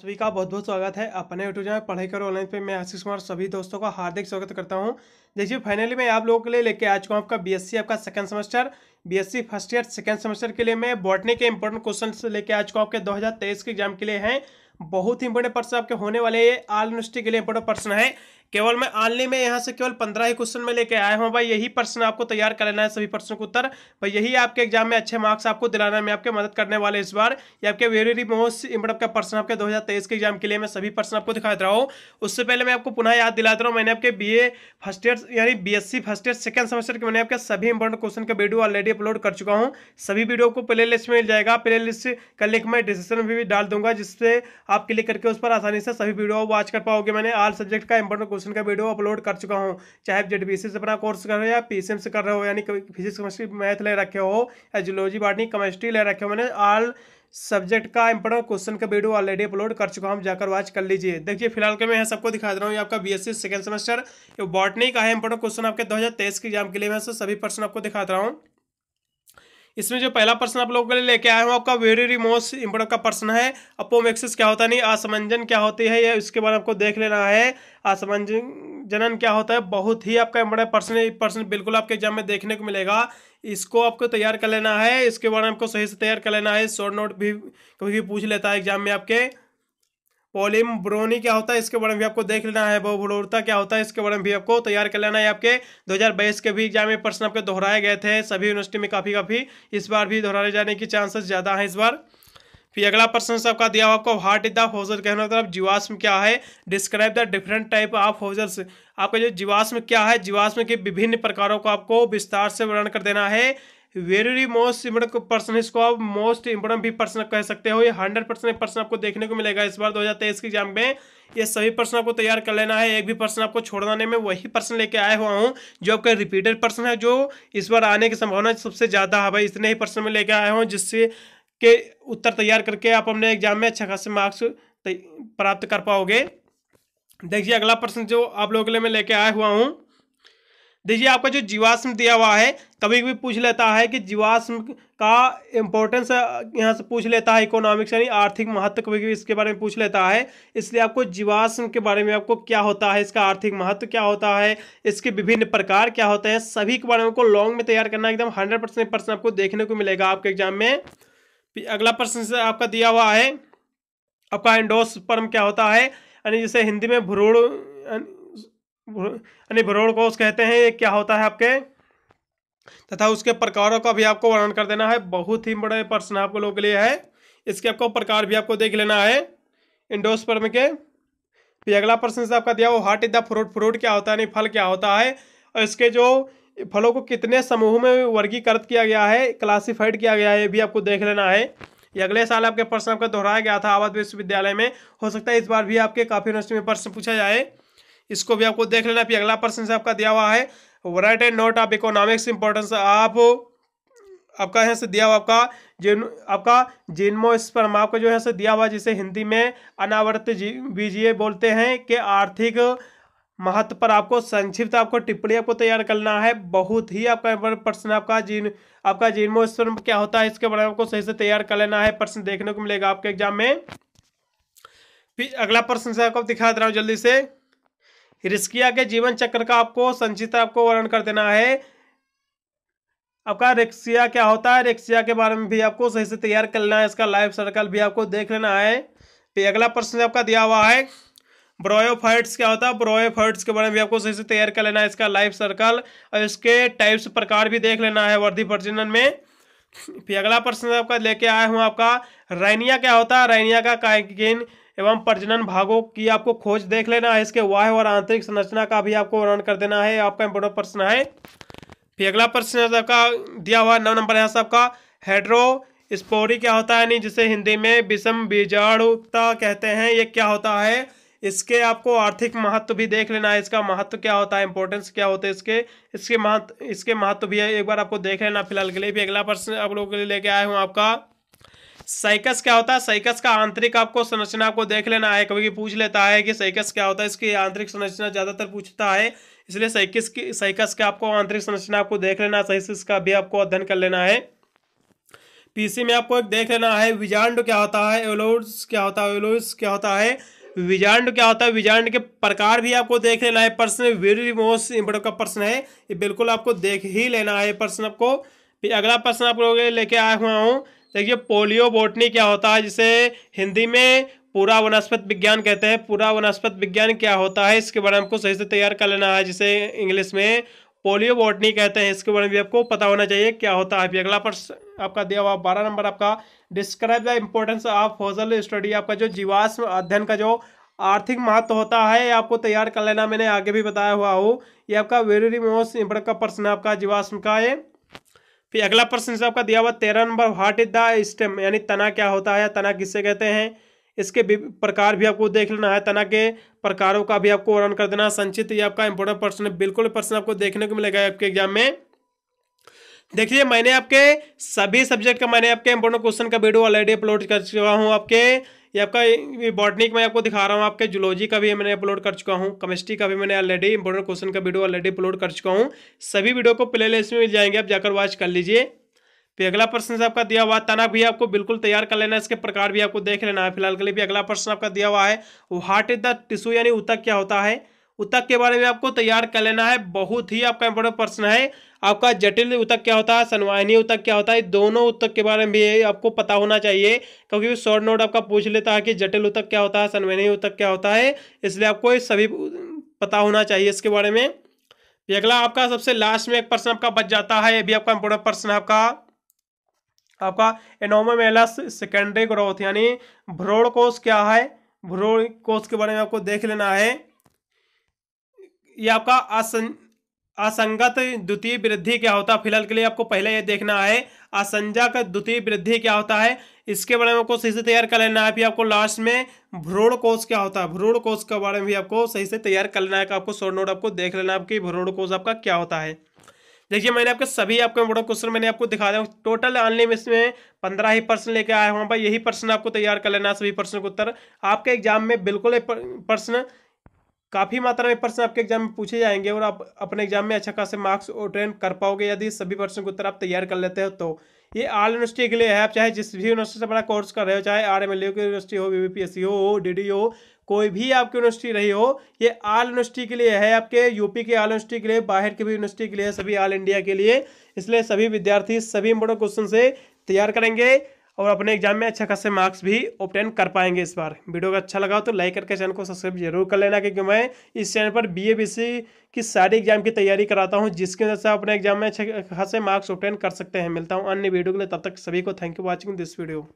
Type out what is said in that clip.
सभी का बहुत बहुत स्वागत है अपने यूट्यूब चैनल पढ़ाई करो ऑनलाइन पे मैं आशीष कुमार सभी दोस्तों का हार्दिक स्वागत करता हूं देखिए फाइनली मैं आप लोगों के लिए लेके आ चुका हूं आपका बीएससी आपका second semester BSc first year second semester के लिए मैं बॉटनी के इंपॉर्टेंट क्वेश्चन लेके आ चुका हूँ आपके दो के एग्जाम के लिए हैं बहुत ही इंपॉर्टेंट पर्सन आपके होने वाले ये आल यूनिवर्सिटी के लिए इंपॉर्टेंट पर्सन है केवल मैं ऑनली में यहाँ से केवल पंद्रह ही क्वेश्चन में लेके आया हूँ भाई यही प्रश्न आपको तैयार कर लेना है सभी प्रश्नों को उत्तर भाई यही आपके एग्जाम में अच्छे मार्क्स आपको दिलाना में आपके मदद करने वाले इस बार ये आपके वेरी मोस्ट इम्पोर्टेंट का प्रश्न आपके दो के एग्जाम के लिए मैं सभी प्रश्न आपको दिखा रहा हूँ उससे पहले मैं आपको पुनः याद दिलाता रहा हूँ मैंने आपके बी फर्स्ट ईयर यानी B first year second semester के मैंने आपके सभी इंपॉर्टेंट क्वेश्चन का वीडियो ऑलरेडी अपलोड कर चुका हूँ सभी वीडियो को प्ले लिस्ट में मिल जाएगा प्ले लिस्ट का लिंक मैं डिस्क्रिप्शन में भी डाल दूंगा जिससे आप क्लिक करके उस पर आसानी से सभी वीडियो वॉच कर पाओगे मैंने आल सब्जेक्ट का इंपॉर्टेंट क्वेश्चन का वीडियो अपलोड कर चुका हूँ चाहे आप जेड से अपना कोर्स कर रहे हो या पी से कर रहे हो यानी फिजिक्स केमिस्ट्री मैथ ले रखे हो या जियोलॉजी बाटनी केमिस्ट्री ले रखे हो मैंने ऑल सब्जेक्ट का इंपॉर्टेंट क्वेश्चन का वीडियो ऑलरेडी अपलोड कर चुका हूँ जाकर वॉच कर लीजिए देखिए फिलहाल के मैं सबको दिखा दे रहा हूँ आपका B S C second semester botany का है इंपॉर्टेंट क्वेश्चन आपके दो 2023 के एग्जाम के लिए मैं सभी पर्सन आपको दिखाता रहा हूँ इसमें जो पहला प्रश्न आप लोगों के लिए लेके आया हूँ आपका वेरी मोस्ट इम्पोर्टेंट का प्रश्न है अपोमेक्सिस क्या होता नहीं असमंजन क्या होती है या इसके बारे में आपको देख लेना है असमंजन जनन क्या होता है बहुत ही आपका इम्पोर्टेंट पर्सन पर्सन बिल्कुल आपके एग्जाम में देखने को मिलेगा इसको आपको तैयार कर लेना है इसके बारे में आपको सही से तैयार कर लेना है शॉर्ट नोट भी कभी भी पूछ लेता है एग्जाम में आपके पोलिम्ब्रोनी क्या होता है इसके बारे में भी आपको देख लेना है बहुभुलूरता क्या होता है इसके बारे में भी आपको तैयार कर लेना है आपके 2022 के भी एग्जाम में प्रश्न आपके दोहराए गए थे सभी यूनिवर्सिटी में काफ़ी काफ़ी इस बार भी दोहराए जाने की चांसेस ज़्यादा हैं इस बार फिर अगला प्रश्न सबका दिया आपको हार्ट इज द फौजल कहना मतलब जीवाश्म क्या है describe the different type of fossils आपका जो जीवाश्म क्या है जीवाश्म के विभिन्न प्रकारों को आपको विस्तार से वर्णन कर देना है वेरी मोस्ट इम्पोर्टेंट पर्सन इसको आप मोस्ट इम्पोर्टेंट भी पर्सन कह सकते हो ये हंड्रेड परसेंट पर्सन आपको देखने को मिलेगा इस बार दो हजार तेईस के एग्जाम में ये सभी पर्सन आपको तैयार कर लेना है एक भी पर्सन आपको छोड़वाने में वही पर्सन लेके आया हुआ हूँ जो आपका रिपीटेड पर्सन है जो इस बार आने की संभावना सबसे ज़्यादा है भाई इतने ही पर्सन में लेके आया हूँ जिससे के उत्तर तैयार करके आप अपने एग्जाम में अच्छा खासा मार्क्स प्राप्त कर पाओगे देखिए अगला प्रश्न जो आप लोगों के लिए मैं लेके आया हुआ हूँ देखिए आपका जो जीवाश्म दिया हुआ है कभी कभी पूछ लेता है कि जीवाश्म का इम्पोर्टेंस यहाँ से पूछ लेता है इकोनॉमिक्स यानी आर्थिक महत्व कभी कभी इसके बारे में पूछ लेता है इसलिए आपको जीवाश्म के बारे में आपको क्या होता है इसका आर्थिक महत्व क्या होता है इसके विभिन्न प्रकार क्या होते हैं सभी के बारे में आपको लॉन्ग में तैयार करना एकदम हंड्रेड परसेंट प्रश्न आपको देखने को मिलेगा आपके एग्जाम में अगला प्रश्न आपका दिया हुआ है आपका एंडोस्पर्म क्या होता है यानी जैसे हिंदी में भ्रूण यानी भ्रूण कोष कहते हैं ये क्या होता है आपके तथा उसके प्रकारों का भी आपको वर्णन कर देना है बहुत ही बड़े प्रश्न आपको लोगों के लिए है इसके आपको प्रकार भी आपको देख लेना है इंडोस्पर्म के फिर अगला प्रश्न से आपका दिया वो heart is the fruit fruit क्या होता है नहीं फल क्या होता है और इसके जो फलों को कितने समूह में वर्गीकृत किया गया है क्लासिफाइड किया गया है ये भी आपको देख लेना है ये अगले साल आपके प्रश्न आपका दोहराया गया था आवाज विश्वविद्यालय में हो सकता है इस बार भी आपके काफ़ी यूनिवर्सिटी में प्रश्न पूछा जाए इसको भी आपको देख लेना भी अगला प्रश्न आपका दिया हुआ है write and note of economics importance आप आपका यहाँ से दिया हुआ आपका जिन आपका जिनमो इस पर आपको जो यहाँ से दिया हुआ जिसे हिंदी में अनावर्त बीजीय बोलते हैं कि आर्थिक महत्व पर आपको संक्षिप्त आपको टिप्पणी आपको तैयार करना है बहुत ही आपका प्रश्न आपका जिन आपका जिनमो इस पर क्या होता है इसके बारे में आपको सही से तैयार कर लेना है प्रश्न देखने को मिलेगा आपके एग्जाम में फिर अगला प्रश्न से आपको दिखा दे रहा हूँ जल्दी से रिस्किया के जीवन चक्र का आपको संचित आपको वर्णन कर देना है आपका रिक्सिया क्या होता है रिक्सिया के बारे में भी आपको सही से तैयार कर लेना है इसका लाइफ सर्कल भी आपको देख लेना है फिर तो अगला प्रश्न आपका दिया हुआ है ब्रोयोफाइट्स क्या होता है ब्रोयोफाइट्स के बारे में भी आपको सही से तैयार कर लेना है इसका लाइफ सर्कल और इसके टाइप्स प्रकार भी देख लेना है वर्दी प्रजनन में फिर अगला प्रश्न आपका लेके आया हूँ आपका रैनिया क्या होता है रैनिया का कायकिन एवं प्रजनन भागों की आपको खोज देख लेना है इसके वाह और आंतरिक संरचना का भी आपको वर्णन कर देना है आपका इम्पोर्टेंट प्रश्न है फिर अगला प्रश्न आपका दिया हुआ नौ नंबर है सबका हेड्रो स्पोरी क्या होता है यानी जिसे हिंदी में विषम बीजाणुता कहते हैं ये क्या होता है इसके आपको आर्थिक महत्व भी देख लेना है इसका महत्व क्या होता है इंपॉर्टेंस क्या होता है इसके इसके महत्व इसके महत्व भी है एक बार आपको देख लेना फिलहाल के लिए भी अगला प्रश्न आप लोगों के लिए लेके आया हूँ आपका साइकस क्या होता है साइकस का आंतरिक आपको संरचना को देख लेना है कभी पूछ लेता है कि साइकस क्या होता है इसकी आंतरिक संरचना ज़्यादातर पूछता है इसलिए साइकिस की साइकस का आपको आंतरिक संरचना आपको देख लेना है साइसिस का भी आपको अध्ययन कर लेना है पीसी में आपको एक देख लेना है विजांड क्या होता है एलोड्स क्या होता है एलोइस क्या होता है विजांड क्या होता है विजांड के प्रकार भी आपको देख लेना है पर्सन वेरी मोस्ट इंपोर्टेंट का प्रश्न है ये बिल्कुल आपको देख ही लेना है प्रश्न आपको फिर अगला प्रश्न आप लोगों लेके आया हुआ हूँ देखिए पोलियो बोटनी क्या होता है जिसे हिंदी में पूरा वनस्पति विज्ञान कहते हैं पूरा वनस्पति विज्ञान क्या होता है इसके बारे में हमको सही से तैयार कर लेना है जिसे इंग्लिश में पोलियो बॉटनी कहते हैं इसके बारे में भी आपको पता होना चाहिए क्या होता है अगला प्रश्न आपका दिया हुआ बारह नंबर आपका describe the importance of fossil study आपका जो जीवाश्म अध्ययन का जो आर्थिक महत्व होता है आपको तैयार कर लेना मैंने आगे भी बताया हुआ हो ये आपका वेरी मोस्ट इम्पोर्टेंट का प्रश्न आपका जीवाश्म का है फिर अगला प्रश्न आपका दिया हुआ तेरह number what is the stem यानी तना क्या होता है तना किससे कहते हैं इसके प्रकार भी आपको देख लेना है तना के प्रकारों का भी आपको वर्णन कर देना संचित ये आपका इंपोर्टेंट प्रश्न बिल्कुल प्रश्न आपको देखने को मिलेगा आपके एग्जाम में देखिए मैंने आपके सभी सब्जेक्ट का मैंने आपके इंपोर्टेंट क्वेश्चन का वीडियो ऑलरेडी अपलोड कर चुका हूँ आपके ये आपका बॉटनिक मैं आपको दिखा रहा हूँ आपके जुलॉजी का भी मैंने अपलोड कर चुका हूँ केमिस्ट्री का भी मैंने ऑलरेडी इंपोर्टेंट क्वेश्चन का वीडियो ऑलरेडी अपलोड कर चुका हूँ सभी वीडियो को प्ले लिस्ट में मिल जाएंगे आप जाकर वॉच कर लीजिए तो अगला प्रश्न आपका दिया हुआ तनाव भी आपको बिल्कुल तैयार कर लेना है इसके प्रकार भी आपको देख लेना है फिलहाल के लिए भी अगला प्रश्न आपका दिया हुआ है हार्ट इज द टिश्यू यानी उतक क्या होता है उतक के बारे में आपको तैयार कर लेना है बहुत ही आपका इंपॉर्टेंट प्रश्न है आपका जटिल उतक क्या होता है सनवाहिनी उतक क्या होता है दोनों उतक के बारे में भी आपको पता होना चाहिए क्योंकि शॉर्ट नोट आपका पूछ लेता है कि जटिल उतक क्या होता है सनवाहिनी उतक क्या होता है इसलिए आपको ये सभी पता होना चाहिए इसके बारे में अगला आपका सबसे लास्ट में एक प्रश्न आपका बच जाता है ये भी आपका इंपॉर्टेंट प्रश्न है आपका आपका एनोमोमेलस सेकेंडरी ग्रोथ यानी भ्रोड़ कोष क्या है भ्रूण कोष के बारे में आपको देख लेना है ये आपका असं असंगत द्वितीय वृद्धि क्या होता है फिलहाल के लिए आपको पहले ये देखना है असंजक द्वितीय वृद्धि क्या होता है इसके बारे में आपको सही से तैयार कर लेना है फिर आपको लास्ट में भ्रूण कोष क्या होता है भ्रूण कोष के बारे में भी आपको सही से तैयार कर लेना है आपको शोर नोट आपको देख लेना है आपकी भ्रूण कोष आपका क्या होता है देखिए मैंने आपके सभी आपके इंपोर्टेंट क्वेश्चन मैंने आपको दिखा दिया टोटल ऑनली में इसमें पंद्रह ही पर्सन लेके आया हूँ भाई यही प्रश्न आपको तैयार कर लेना सभी प्रश्न का उत्तर आपके एग्जाम में बिल्कुल प्रश्न काफ़ी मात्रा में प्रश्न आपके एग्जाम में पूछे जाएंगे और आप अपने एग्जाम में अच्छा खासे मार्क्स और ट्रेन कर पाओगे यदि सभी प्रश्न का उत्तर आप तैयार कर लेते हो तो ये आल यूनिवर्सिटी के लिए है आप चाहे जिस भी यूनिवर्सिटी से अपना कोर्स कर रहे हो चाहे आर एम एल की यूनिवर्सिटी हो वी e हो डी e हो कोई भी आपकी यूनिवर्सिटी रही हो ये आल यूनिवर्सिटी के लिए है आपके यूपी के आल यूनिवर्सिटी के लिए बाहर के भी यूनिवर्सिटी के लिए सभी आल इंडिया के लिए इसलिए सभी विद्यार्थी सभी इंपोर्टेंट क्वेश्चन से तैयार करेंगे और अपने एग्जाम में अच्छे खासे मार्क्स भी ऑप्टेन कर पाएंगे इस बार वीडियो को अच्छा लगा तो लाइक करके चैनल को सब्सक्राइब जरूर कर लेना क्योंकि मैं इस चैनल पर बी ए की सारी एग्जाम की तैयारी कराता हूँ जिसकी वजह से आप अपने एग्जाम में अच्छे खासे मार्क्स ऑप्टेन कर सकते हैं मिलता हूँ अन्य वीडियो के लिए तब तक सभी को thank you watching this video